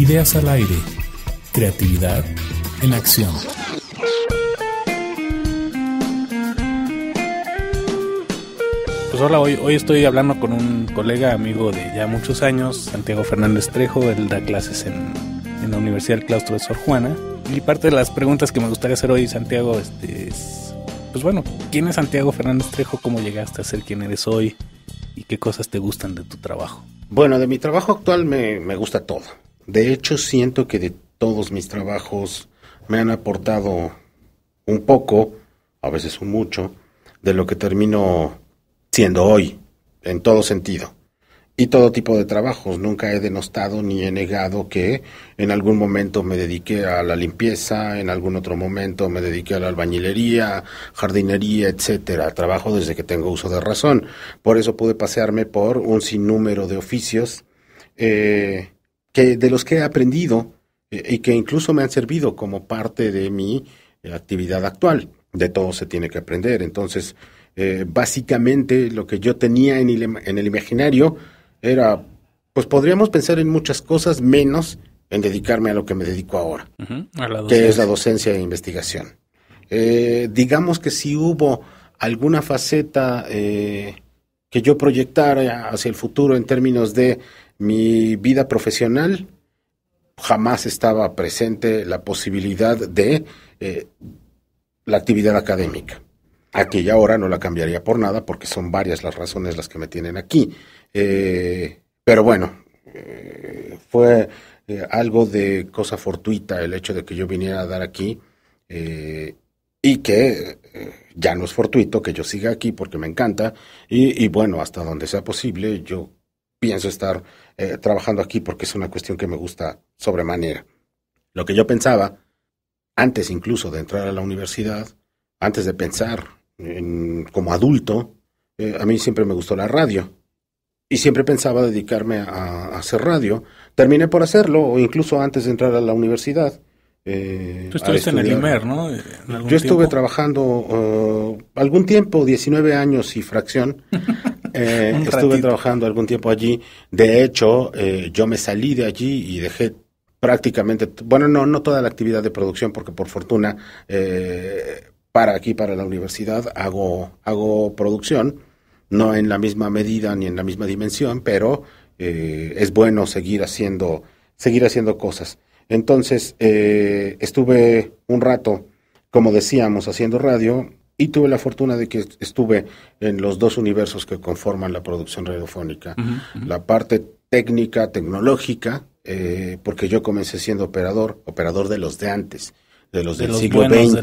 Ideas al aire. Creatividad en acción. Pues hola, hoy, hoy estoy hablando con un colega, amigo de ya muchos años, Santiago Fernández Trejo. Él da clases en, la Universidad del Claustro de Sor Juana. Y parte de las preguntas que me gustaría hacer hoy, Santiago, este, es, pues bueno, ¿quién es Santiago Fernández Trejo? ¿Cómo llegaste a ser quien eres hoy? ¿Y qué cosas te gustan de tu trabajo? Bueno, de mi trabajo actual me, me gusta todo. De hecho, siento que de todos mis trabajos me han aportado un poco, a veces un mucho, de lo que termino siendo hoy, en todo sentido. Y todo tipo de trabajos. Nunca he denostado ni he negado que en algún momento me dediqué a la limpieza, en algún otro momento me dediqué a la albañilería, jardinería, etcétera. Trabajo desde que tengo uso de razón. Por eso pude pasearme por un sinnúmero de oficios. Eh, que de los que he aprendido eh, y que incluso me han servido como parte de mi eh, actividad actual. De todo se tiene que aprender. Entonces, eh, básicamente lo que yo tenía en el, imaginario era, pues podríamos pensar en muchas cosas menos en dedicarme a lo que me dedico ahora, que es la docencia e investigación. digamos que si hubo alguna faceta que yo proyectara hacia el futuro en términos de mi vida profesional jamás estaba presente la posibilidad de eh, la actividad académica. Aquella hora no la cambiaría por nada porque son varias las razones las que me tienen aquí. Eh, pero bueno, eh, fue algo de cosa fortuita el hecho de que yo viniera a dar aquí y que ya no es fortuito que yo siga aquí porque me encanta y bueno, hasta donde sea posible yo pienso estar eh, trabajando aquí porque es una cuestión que me gusta sobremanera. Lo que yo pensaba, antes incluso de entrar a la universidad, antes de pensar como adulto, eh, a mí siempre me gustó la radio. Y siempre pensaba dedicarme a, hacer radio. Terminé por hacerlo, incluso antes de entrar a la universidad. Eh, Tú estuviste en el IMER, e ¿no? yo estuve trabajando algún tiempo, 19 años y fracción, Eh, estuve trabajando algún tiempo allí. De hecho, eh, yo me salí de allí y dejé prácticamente, bueno, no, no toda la actividad de producción, porque por fortuna, eh, para aquí, para la universidad, hago, hago producción, no en la misma medida ni en la misma dimensión, pero es bueno seguir haciendo, seguir haciendo cosas. Entonces, estuve un rato, como decíamos, haciendo radio, y tuve la fortuna de que estuve en los dos universos que conforman la producción radiofónica, la parte técnica, tecnológica, eh, porque yo comencé siendo operador, operador de los de antes, de los del siglo XX,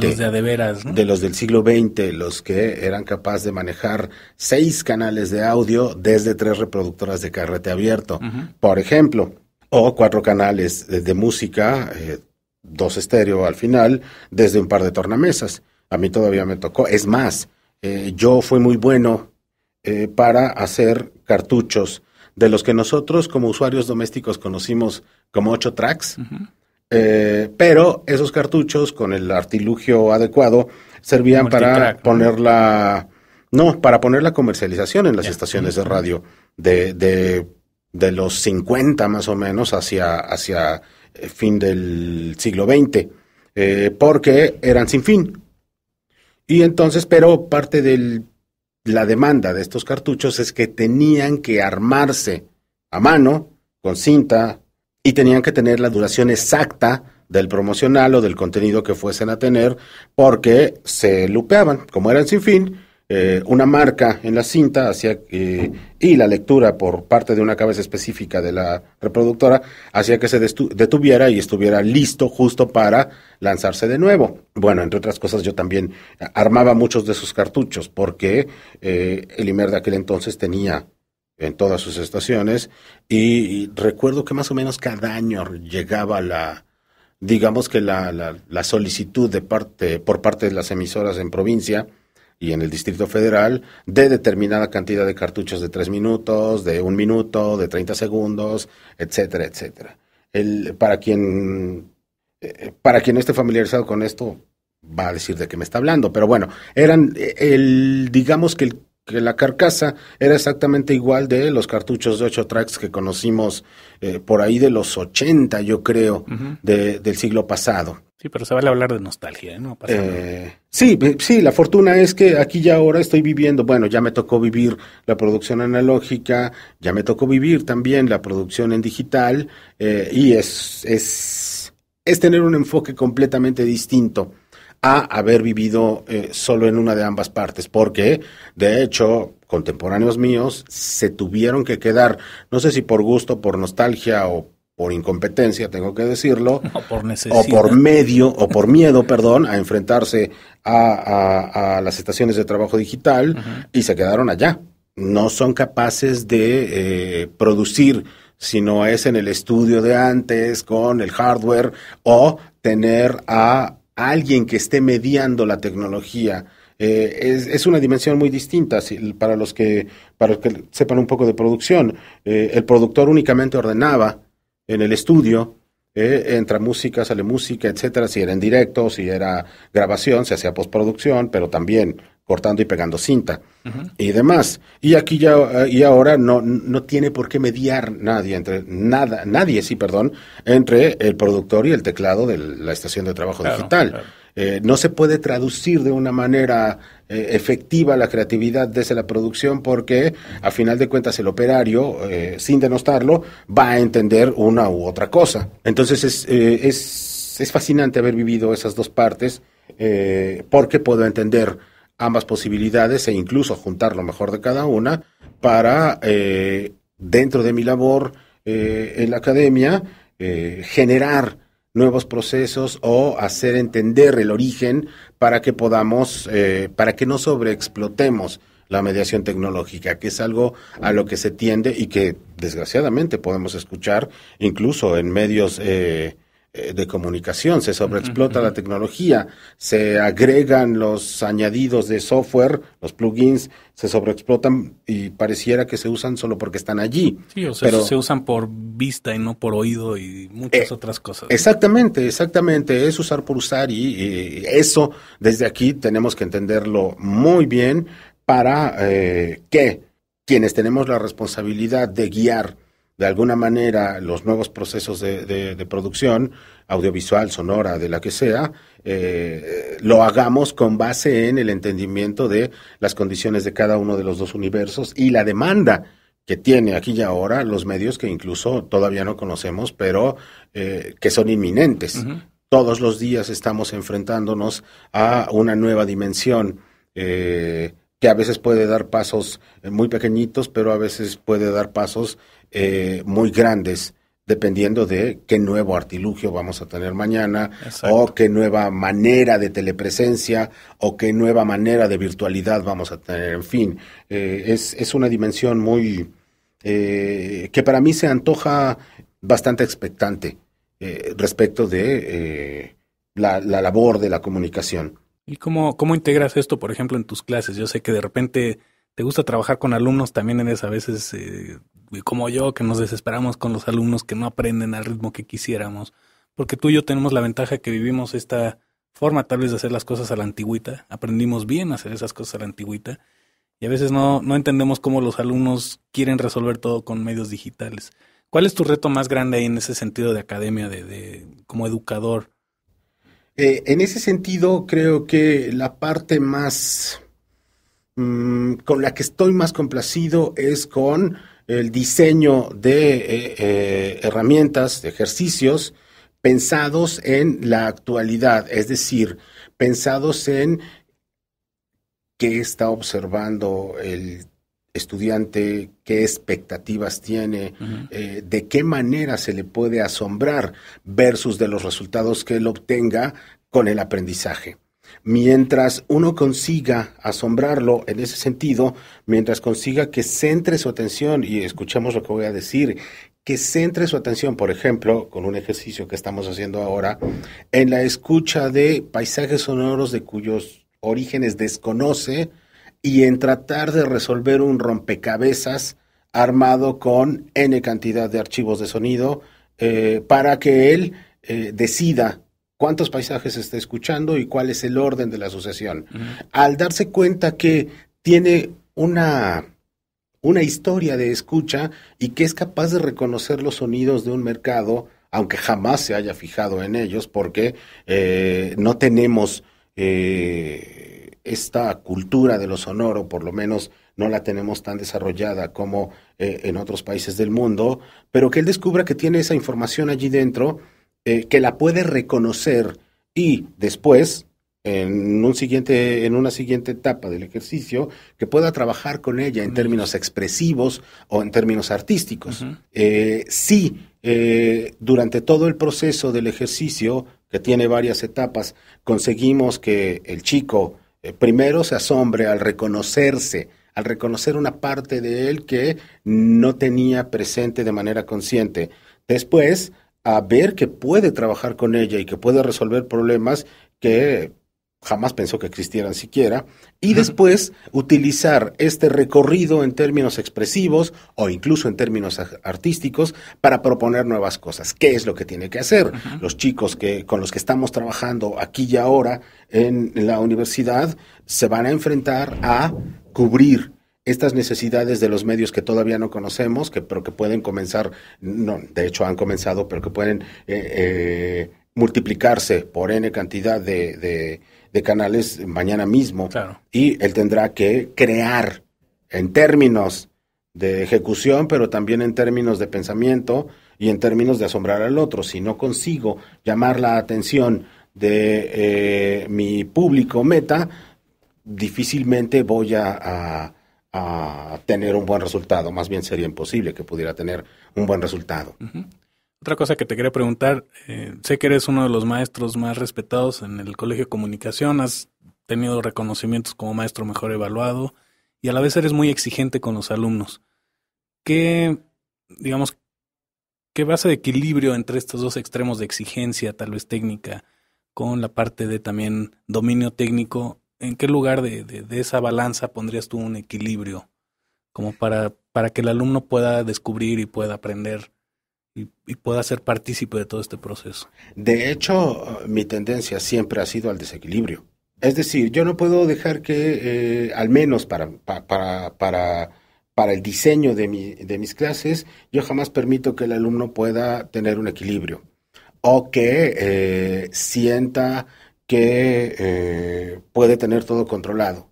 de los del siglo XX, los que eran capaces de manejar seis canales de audio desde tres reproductoras de carrete abierto, por ejemplo, o cuatro canales de, música, eh, dos estéreo al final, desde un par de tornamesas. A mí todavía me tocó. Es más, eh, yo fui muy bueno eh, para hacer cartuchos de los que nosotros como usuarios domésticos conocimos como ocho tracks. Eh, pero esos cartuchos con el artilugio adecuado servían para poner la... No, para poner la comercialización en las estaciones de radio de, de, los 50 más o menos hacia, hacia fin del siglo XX, porque eran sin fin. Y entonces, pero parte de la demanda de estos cartuchos es que tenían que armarse a mano, con cinta, y tenían que tener la duración exacta del promocional o del contenido que fuesen a tener, porque se lupeaban, como eran sin fin, eh, una marca en la cinta hacia, eh, y la lectura por parte de una cabeza específica de la reproductora hacía que se detuviera y estuviera listo justo para lanzarse de nuevo. Bueno, entre otras cosas yo también armaba muchos de sus cartuchos porque eh, el IMER de aquel entonces tenía en todas sus estaciones y, recuerdo que más o menos cada año llegaba la, digamos que la, la, la, solicitud de parte, por parte de las emisoras en provincia y en el Distrito Federal de determinada cantidad de cartuchos de 3 minutos, de 1 minuto, de 30 segundos, etcétera, etcétera. El, para, quien, eh, para quien esté familiarizado con esto, va a decir de qué me está hablando, pero bueno, eran el, digamos que, el, que la carcasa era exactamente igual de los cartuchos de 8 tracks que conocimos eh, por ahí de los 80, yo creo, del siglo pasado pero se vale hablar de nostalgia, ¿eh? eh, sí, sí, la fortuna es que aquí ya ahora estoy viviendo, bueno, ya me tocó vivir la producción analógica, ya me tocó vivir también la producción en digital, eh, y es, es, es tener un enfoque completamente distinto a haber vivido solo en una de ambas partes, porque de hecho contemporáneos míos se tuvieron que quedar, no sé si por gusto, por nostalgia o por incompetencia, tengo que decirlo, o por medio, o por miedo, perdón, a enfrentarse a, las estaciones de trabajo digital y se quedaron allá. No son capaces de eh, producir si no es en el estudio de antes, con el hardware, o tener a alguien que esté mediando la tecnología. Eh, es, una dimensión muy distinta para los que para los que sepan un poco de producción. Eh, el productor únicamente ordenaba en el estudio, eh, entra música, sale música, etcétera. Si era en directo, si era grabación, se hacía postproducción, pero también cortando y pegando cinta y demás. Y aquí ya eh, y ahora no, no tiene por qué mediar nadie entre nada, nadie, sí, perdón, entre el productor y el teclado de la estación de trabajo digital. Eh, no se puede traducir de una manera eh, efectiva la creatividad desde la producción porque a final de cuentas el operario, eh, sin denostarlo, va a entender una u otra cosa. Entonces es, es fascinante haber vivido esas dos partes porque puedo entender ambas posibilidades e incluso juntar lo mejor de cada una para, dentro de mi labor en la academia, generar nuevos procesos o hacer entender el origen para que podamos, eh, para que no sobreexplotemos la mediación tecnológica, que es algo a lo que se tiende y que desgraciadamente podemos escuchar incluso en medios eh, eh, de comunicación, se sobreexplota la tecnología, se agregan los añadidos de software, los plugins, se sobreexplotan y pareciera que se usan solo porque están allí. Sí, o sea, se usan por vista y no por oído y muchas eh, otras cosas. Exactamente, exactamente, es usar por usar y, eso desde aquí tenemos que entenderlo muy bien para eh, que quienes tenemos la responsabilidad de guiar de alguna manera los nuevos procesos de, producción, audiovisual, sonora, de la que sea, eh, lo hagamos con base en el entendimiento de las condiciones de cada uno de los dos universos y la demanda que tiene aquí y ahora los medios que incluso todavía no conocemos, pero eh, que son inminentes. Todos los días estamos enfrentándonos a una nueva dimensión. Eh, que a veces puede dar pasos muy pequeñitos, pero a veces puede dar pasos eh, muy grandes dependiendo de qué nuevo artilugio vamos a tener mañana, o qué nueva manera de telepresencia, o qué nueva manera de virtualidad vamos a tener. En fin, eh, es, una dimensión muy... Eh, que para mí se antoja bastante expectante respecto de la, labor de la comunicación. ¿Y cómo integras esto, por ejemplo, en tus clases? Yo sé que de repente ¿Te gusta trabajar con alumnos? También en esas veces eh, como yo, que nos desesperamos con los alumnos que no aprenden al ritmo que quisiéramos. Porque tú y yo tenemos la ventaja que vivimos esta forma tal vez de hacer las cosas a la antigüita. Aprendimos bien a hacer esas cosas a la antigüita. Y a veces no, no entendemos cómo los alumnos quieren resolver todo con medios digitales. ¿Cuál es tu reto más grande ahí en ese sentido de academia, de, como educador? Eh, en ese sentido, creo que la parte más Mm, con la que estoy más complacido es con el diseño de eh, eh, herramientas, de ejercicios pensados en la actualidad, es decir, pensados en qué está observando el estudiante, qué expectativas tiene, eh, de qué manera se le puede asombrar versus de los resultados que él obtenga con el aprendizaje. Mientras uno consiga asombrarlo en ese sentido, mientras consiga que centre su atención, y escuchemos lo que voy a decir, que centre su atención, por ejemplo, con un ejercicio que estamos haciendo ahora, en la escucha de paisajes sonoros de cuyos orígenes desconoce y en tratar de resolver un rompecabezas armado con n cantidad de archivos de sonido eh, para que él eh, decida cuántos paisajes está escuchando y cuál es el orden de la sucesión. Al darse cuenta que tiene una, una historia de escucha y que es capaz de reconocer los sonidos de un mercado, aunque jamás se haya fijado en ellos, porque eh, no tenemos eh, esta cultura de lo sonoro, por lo menos no la tenemos tan desarrollada como eh, en otros países del mundo, pero que él descubra que tiene esa información allí dentro eh, que la puede reconocer y después, en, un siguiente, en una siguiente etapa del ejercicio, que pueda trabajar con ella en términos expresivos o en términos artísticos. Eh, si eh, durante todo el proceso del ejercicio, que tiene varias etapas, conseguimos que el chico primero se asombre al reconocerse, al reconocer una parte de él que no tenía presente de manera consciente. Después, a ver que puede trabajar con ella y que puede resolver problemas que jamás pensó que existieran siquiera, y después utilizar este recorrido en términos expresivos o incluso en términos artísticos para proponer nuevas cosas. ¿Qué es lo que tiene que hacer? Los chicos que, con los que estamos trabajando aquí y ahora en la universidad se van a enfrentar a cubrir estas necesidades de los medios que todavía no conocemos, que, pero que pueden comenzar, de hecho han comenzado, pero que pueden eh, eh, multiplicarse por N cantidad de, canales mañana mismo. Y él tendrá que crear en términos de ejecución, pero también en términos de pensamiento y en términos de asombrar al otro. Si no consigo llamar la atención de eh, mi público meta, difícilmente voy a, tener un buen resultado. Más bien sería imposible que pudiera tener un buen resultado. Otra cosa que te quería preguntar, eh, sé que eres uno de los maestros más respetados en el Colegio de Comunicación, has tenido reconocimientos como maestro mejor evaluado y a la vez eres muy exigente con los alumnos. ¿Qué, digamos, qué base de equilibrio entre estos dos extremos de exigencia, tal vez técnica, con la parte de también dominio técnico ¿en qué lugar de, esa balanza pondrías tú un equilibrio? Como para, para que el alumno pueda descubrir y pueda aprender y, pueda ser partícipe de todo este proceso. De hecho, mi tendencia siempre ha sido al desequilibrio. Es decir, yo no puedo dejar que, eh, al menos para, para, para, para el diseño de, mi, de mis clases, yo jamás permito que el alumno pueda tener un equilibrio o que eh, sienta que eh, puede tener todo controlado.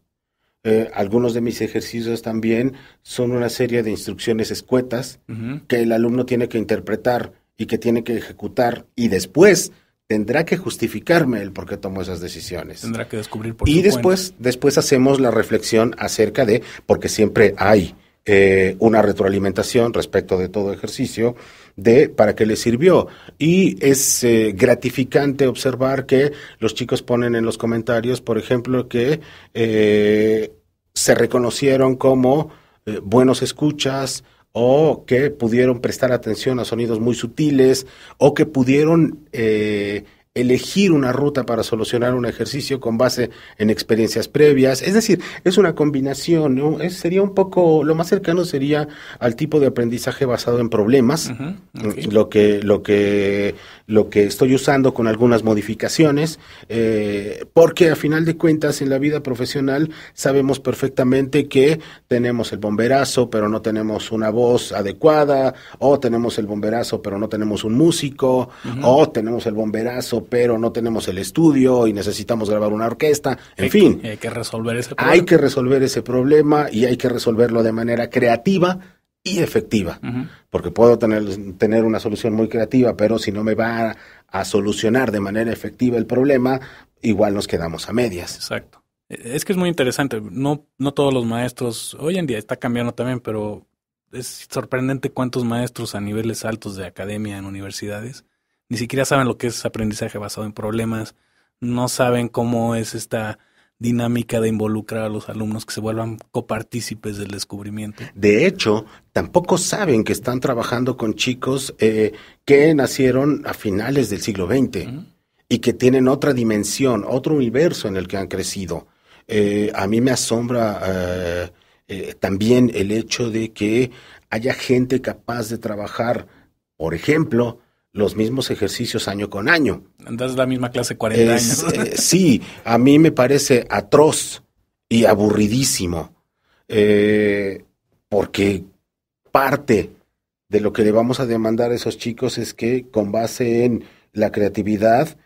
Eh, algunos de mis ejercicios también son una serie de instrucciones escuetas que el alumno tiene que interpretar y que tiene que ejecutar y después tendrá que justificarme el por qué tomó esas decisiones. Tendrá que descubrir por qué. Y después, después hacemos la reflexión acerca de, porque siempre hay eh, una retroalimentación respecto de todo ejercicio de para qué les sirvió. Y es eh, gratificante observar que los chicos ponen en los comentarios, por ejemplo, que eh, se reconocieron como buenos escuchas o que pudieron prestar atención a sonidos muy sutiles o que pudieron elegir una ruta para solucionar un ejercicio con base en experiencias previas. Es decir, es una combinación, sería un poco, lo más cercano sería al tipo de aprendizaje basado en problemas, lo, que, lo, que, lo que estoy usando con algunas modificaciones, eh, porque a final de cuentas en la vida profesional sabemos perfectamente que tenemos el bomberazo, pero no tenemos una voz adecuada, o tenemos el bomberazo, pero no tenemos un músico, o tenemos el bomberazo, pero no tenemos el estudio y necesitamos grabar una orquesta, en fin. Hay que resolver ese problema. Hay que resolver ese problema y hay que resolverlo de manera creativa y efectiva, porque puedo tener, tener una solución muy creativa, pero si no me va a, a solucionar de manera efectiva el problema, igual nos quedamos a medias. Exacto. Es que es muy interesante. No, no todos los maestros, hoy en día está cambiando también, pero es sorprendente cuántos maestros a niveles altos de academia en universidades ni siquiera saben lo que es aprendizaje basado en problemas, no saben cómo es esta dinámica de involucrar a los alumnos que se vuelvan copartícipes del descubrimiento. De hecho, tampoco saben que están trabajando con chicos eh, que nacieron a finales del siglo XX y que tienen otra dimensión, otro universo en el que han crecido. Eh, a mí me asombra eh, también el hecho de que haya gente capaz de trabajar, por ejemplo, los mismos ejercicios año con año. Andas la misma clase 40 años. Eh, sí, a mí me parece atroz y aburridísimo, eh, porque parte de lo que le vamos a demandar a esos chicos es que con base en la creatividad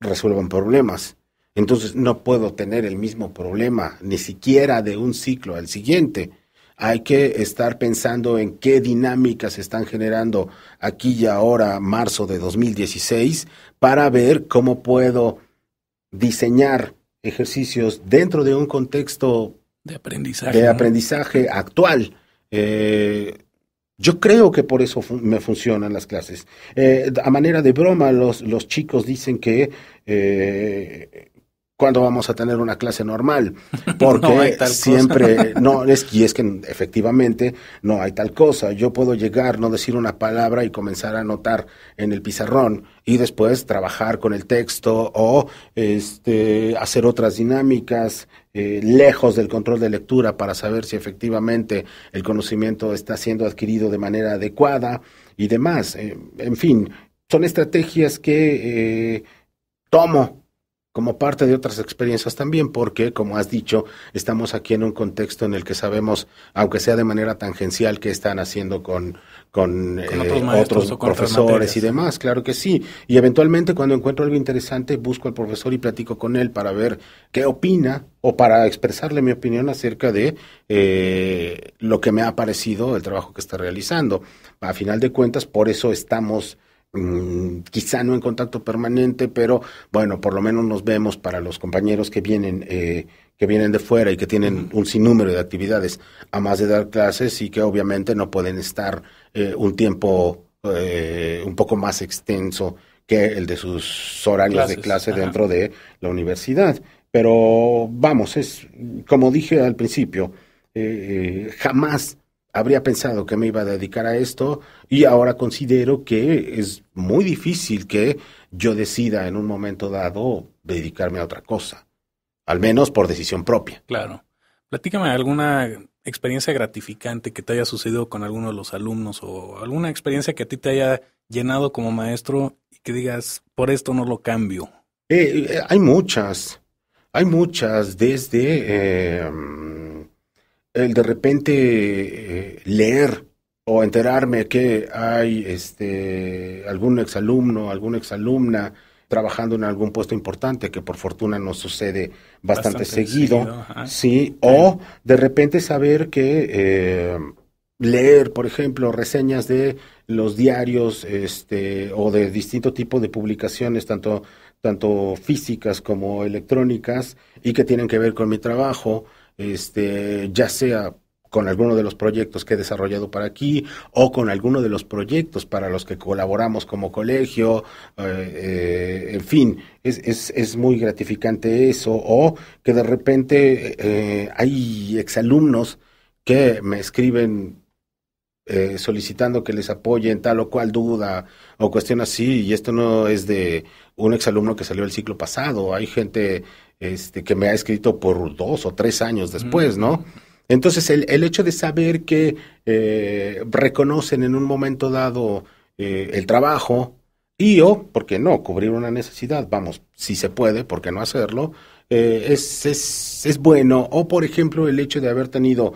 resuelvan problemas. Entonces no puedo tener el mismo problema, ni siquiera de un ciclo al siguiente hay que estar pensando en qué dinámicas se están generando aquí y ahora, marzo de 2016, para ver cómo puedo diseñar ejercicios dentro de un contexto de aprendizaje, actual. Eh, yo creo que por eso me funcionan las clases. Eh, a manera de broma, los, los chicos dicen que eh, cuándo vamos a tener una clase normal, porque siempre, eh, no, es, y es que efectivamente no hay tal cosa. Yo puedo llegar, no decir una palabra y comenzar a anotar en el pizarrón y después trabajar con el texto o este, hacer otras dinámicas eh, lejos del control de lectura para saber si efectivamente el conocimiento está siendo adquirido de manera adecuada y demás. Eh, en fin, son estrategias que tomo como parte de otras experiencias también, porque, como has dicho, estamos aquí en un contexto en el que sabemos, aunque sea de manera tangencial, qué están haciendo con, con, eh, otros, profesores y demás, claro que sí. Y eventualmente cuando encuentro algo interesante, busco al profesor y platico con él para ver qué opina o para expresarle mi opinión acerca de eh, lo que me ha parecido el trabajo que está realizando. A final de cuentas, por eso estamos Mm, quizá no en contacto permanente, pero bueno, por lo menos nos vemos para los compañeros que vienen, eh, que vienen de fuera y que tienen un sinnúmero de actividades, a más de dar clases y que obviamente no pueden estar eh, un tiempo eh, un poco más extenso que el de sus horarios de clase dentro de la universidad. Pero vamos, es como dije al principio, jamás habría pensado que me iba a dedicar a esto y ahora considero que es muy difícil que yo decida en un momento dado dedicarme a otra cosa, al menos por decisión propia. Claro. Platícame alguna experiencia gratificante que te haya sucedido con alguno de los alumnos o alguna experiencia que a ti te haya llenado como maestro y que digas, por esto no lo cambio. Eh, eh, hay muchas, hay muchas, desde... Em, el de repente eh, leer o enterarme que hay este, algún exalumno, alguna exalumna trabajando en algún puesto importante, que por fortuna no sucede bastante, seguido, ¿sí? O de repente saber que eh, leer, por ejemplo, reseñas de los diarios este, o de distinto tipo de publicaciones, tanto, tanto físicas como electrónicas, y que tienen que ver con mi trabajo, este, ya sea con alguno de los proyectos que he desarrollado para aquí o con alguno de los proyectos para los que colaboramos como colegio, eh, eh, en fin, es, es, muy gratificante eso, o que de repente eh, hay exalumnos que me escriben solicitando que les apoyen tal o cual duda o cuestión así, y esto no es de un exalumno que salió el ciclo pasado, hay gente este, que me ha escrito por dos o tres años después, ¿no? Entonces, el, hecho de saber que eh, reconocen en un momento dado eh, el trabajo y o, porque no, cubrir una necesidad, vamos, si se puede, ¿por qué no hacerlo? Eh, es, es, es, bueno. O, por ejemplo, el hecho de haber tenido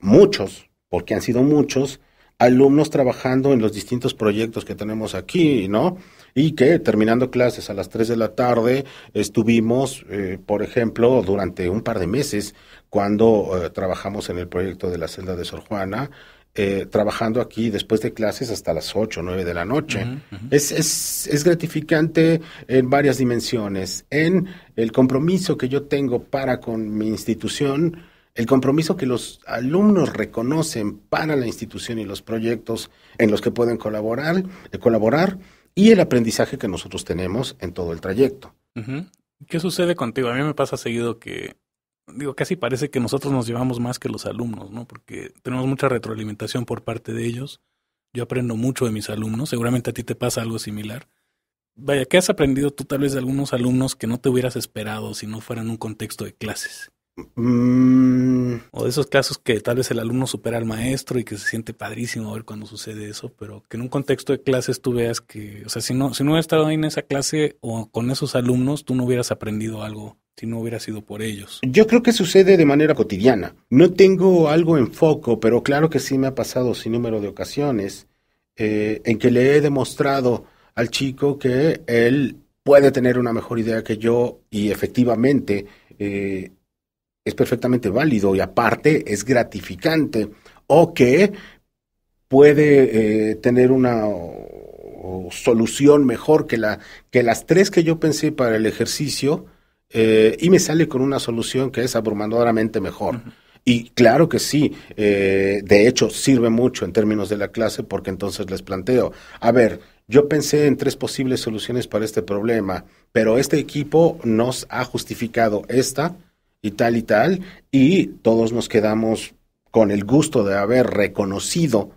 muchos, porque han sido muchos, alumnos trabajando en los distintos proyectos que tenemos aquí, ¿no? y que terminando clases a las 3 de la tarde estuvimos, eh, por ejemplo, durante un par de meses cuando eh, trabajamos en el proyecto de la senda de Sor Juana, eh, trabajando aquí después de clases hasta las 8 o 9 de la noche. Es, es, es, gratificante en varias dimensiones, en el compromiso que yo tengo para con mi institución, el compromiso que los alumnos reconocen para la institución y los proyectos en los que pueden colaborar, colaborar y el aprendizaje que nosotros tenemos en todo el trayecto. ¿Qué sucede contigo? A mí me pasa seguido que, digo, casi parece que nosotros nos llevamos más que los alumnos, ¿no? Porque tenemos mucha retroalimentación por parte de ellos. Yo aprendo mucho de mis alumnos, seguramente a ti te pasa algo similar. Vaya, ¿qué has aprendido tú tal vez de algunos alumnos que no te hubieras esperado si no fueran un contexto de clases? Mm. O de esos casos que tal vez el alumno supera al maestro y que se siente padrísimo a ver cuando sucede eso, pero que en un contexto de clases tú veas que, o sea, si no, si no estado ahí en esa clase o con esos alumnos, tú no hubieras aprendido algo si no hubiera sido por ellos. Yo creo que sucede de manera cotidiana. No tengo algo en foco, pero claro que sí me ha pasado sin número de ocasiones eh, en que le he demostrado al chico que él puede tener una mejor idea que yo y efectivamente eh, es perfectamente válido y aparte es gratificante o que puede eh, tener una solución mejor que, la, que las tres que yo pensé para el ejercicio eh, y me sale con una solución que es abrumadoramente mejor. Y claro que sí, eh, de hecho sirve mucho en términos de la clase porque entonces les planteo, a ver, yo pensé en tres posibles soluciones para este problema, pero este equipo nos ha justificado esta, y tal y tal, y todos nos quedamos con el gusto de haber reconocido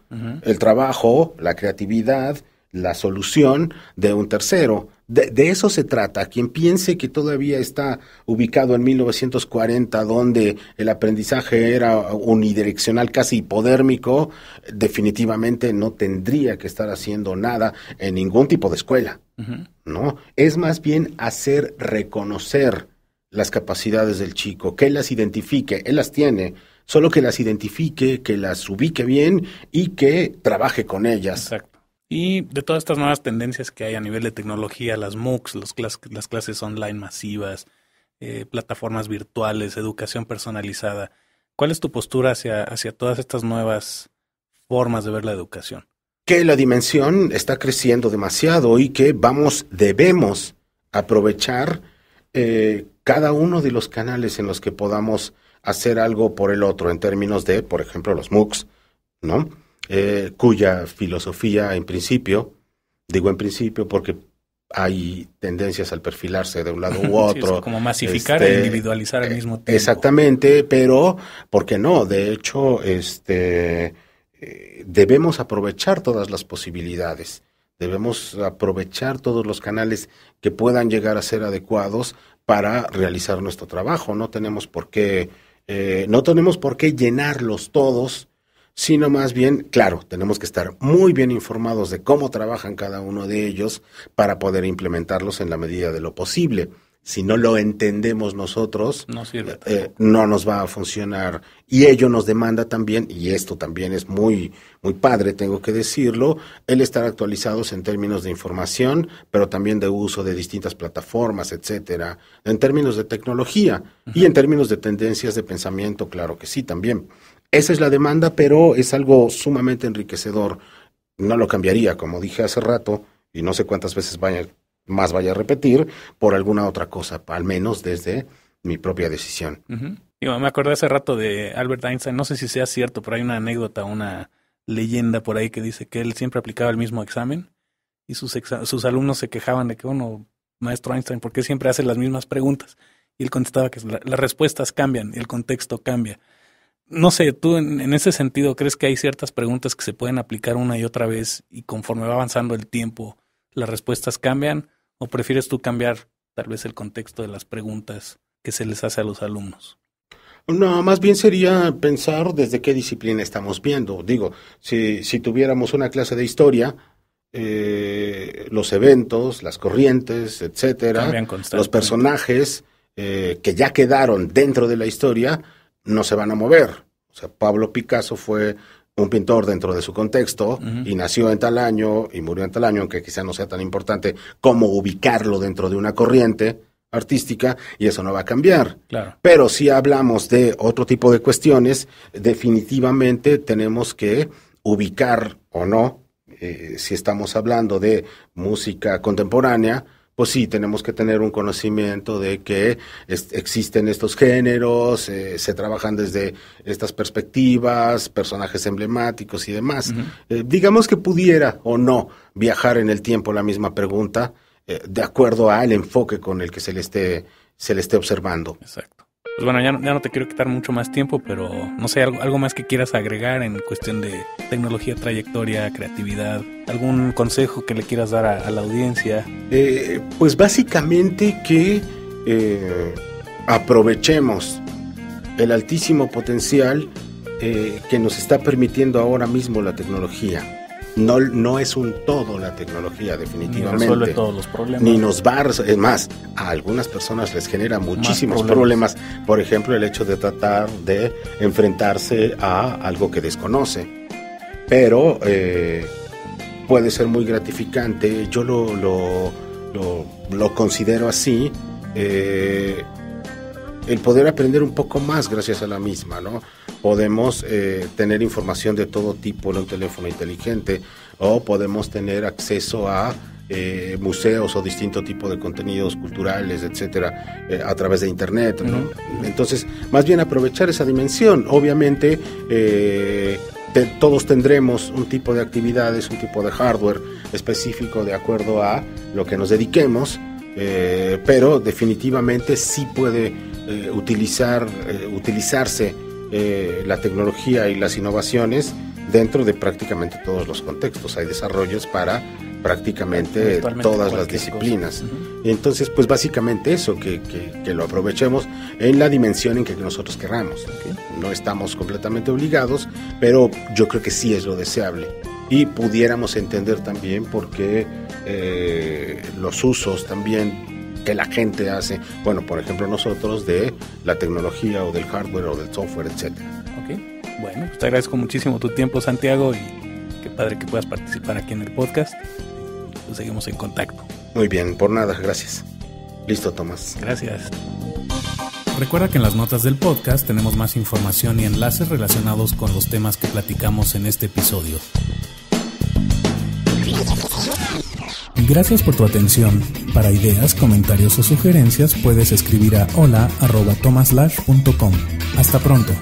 el trabajo, la creatividad, la solución de un tercero. De, eso se trata. Quien piense que todavía está ubicado en 1940, donde el aprendizaje era unidireccional, casi hipodérmico, definitivamente no tendría que estar haciendo nada en ningún tipo de escuela. ¿no? Es más bien hacer reconocer las capacidades del chico, que él las identifique, él las tiene, solo que las identifique, que las ubique bien y que trabaje con ellas. Exacto. Y de todas estas nuevas tendencias que hay a nivel de tecnología, las MOOCs, las clases online masivas, eh, plataformas virtuales, educación personalizada, ¿cuál es tu postura hacia, hacia todas estas nuevas formas de ver la educación? Que la dimensión está creciendo demasiado y que vamos, debemos aprovechar eh, cada uno de los canales en los que podamos hacer algo por el otro, en términos de, por ejemplo, los MOOCs, ¿no? Eh, cuya filosofía, en principio, digo en principio porque hay tendencias al perfilarse de un lado u otro. como masificar e este, individualizar al eh, mismo tiempo. Exactamente, pero, ¿por qué no? De hecho, este, debemos aprovechar todas las posibilidades. Debemos aprovechar todos los canales que puedan llegar a ser adecuados para realizar nuestro trabajo. No tenemos por qué, eh, no tenemos por qué llenarlos todos, sino más bien, claro, tenemos que estar muy bien informados de cómo trabajan cada uno de ellos para poder implementarlos en la medida de lo posible si no lo entendemos nosotros, no, eh, no nos va a funcionar. Y ello nos demanda también, y esto también es muy, muy padre, tengo que decirlo, el estar actualizados en términos de información, pero también de uso de distintas plataformas, etcétera, en términos de tecnología y en términos de tendencias de pensamiento, claro que sí, también. Esa es la demanda, pero es algo sumamente enriquecedor. No lo cambiaría, como dije hace rato, y no sé cuántas veces vaya más vaya a repetir por alguna otra cosa, al menos desde mi propia decisión. y me acordé hace rato de Albert Einstein, no sé si sea cierto, pero hay una anécdota, una leyenda por ahí que dice que él siempre aplicaba el mismo examen y sus, alumnos se quejaban de que, uno, maestro Einstein, ¿por qué siempre hace las mismas preguntas? Y él contestaba que las respuestas cambian, el contexto cambia. No sé, tú en, ese sentido, ¿crees que hay ciertas preguntas que se pueden aplicar una y otra vez y conforme va avanzando el tiempo las respuestas cambian o prefieres tú cambiar tal vez el contexto de las preguntas que se les hace a los alumnos? No, más bien sería pensar desde qué disciplina estamos viendo. Digo, si, tuviéramos una clase de historia, eh, los eventos, las corrientes, etcétera, los personajes eh, que ya quedaron dentro de la historia, no se van a mover. O sea, Pablo Picasso fue un pintor dentro de su contexto y nació en tal año y murió en tal año, aunque quizá no sea tan importante como ubicarlo dentro de una corriente artística y eso no va a cambiar. Pero si hablamos de otro tipo de cuestiones, definitivamente tenemos que ubicar o no, eh, si estamos hablando de música contemporánea, pues sí, tenemos que tener un conocimiento de que existen estos géneros, eh, se trabajan desde estas perspectivas, personajes emblemáticos y demás. Eh, digamos que pudiera o no viajar en el tiempo la misma pregunta, eh, de acuerdo al enfoque con el que se le esté, se le esté observando. Exacto. Pues bueno, ya no, ya no te quiero quitar mucho más tiempo, pero no sé, algo, más que quieras agregar en cuestión de tecnología, trayectoria, creatividad, algún consejo que le quieras dar a, la audiencia. Eh, pues básicamente que eh, aprovechemos el altísimo potencial eh, que nos está permitiendo ahora mismo la tecnología no, es un todo la tecnología, definitivamente. No resuelve todos los problemas. Ni nos va Es más, a algunas personas les genera muchísimos problemas. Por ejemplo, el hecho de tratar de enfrentarse a algo que desconoce. Pero eh, puede ser muy gratificante. Yo lo, lo, considero así. Eh, el poder aprender un poco más gracias a la misma, ¿no? Podemos eh, tener información de todo tipo en un teléfono inteligente o podemos tener acceso a eh, museos o distinto tipo de contenidos culturales, etcétera, eh, a través de internet, ¿no? Entonces, más bien aprovechar esa dimensión. Obviamente, todos tendremos un tipo de actividades, un tipo de hardware específico de acuerdo a lo que nos dediquemos eh, pero definitivamente sí puede eh, utilizar, eh, utilizarse la tecnología y las innovaciones dentro de prácticamente todos los contextos. Hay desarrollos para prácticamente todas las disciplinas. Entonces, pues básicamente eso, que, lo aprovechemos en la dimensión en que nosotros queramos No estamos completamente obligados, pero yo creo que sí es lo deseable y pudiéramos entender también por qué eh, los usos también que la gente hace, bueno, por ejemplo nosotros, de la tecnología o del hardware o del software, etc. Ok, bueno, pues te agradezco muchísimo tu tiempo Santiago y qué padre que puedas participar aquí en el podcast. Pues seguimos en contacto. Muy bien, por nada, gracias. Listo, Tomás. Gracias. Recuerda que en las notas del podcast tenemos más información y enlaces relacionados con los temas que platicamos en este episodio. Gracias por tu atención. Para ideas, comentarios o sugerencias puedes escribir a hola.tomaslash.com. Hasta pronto.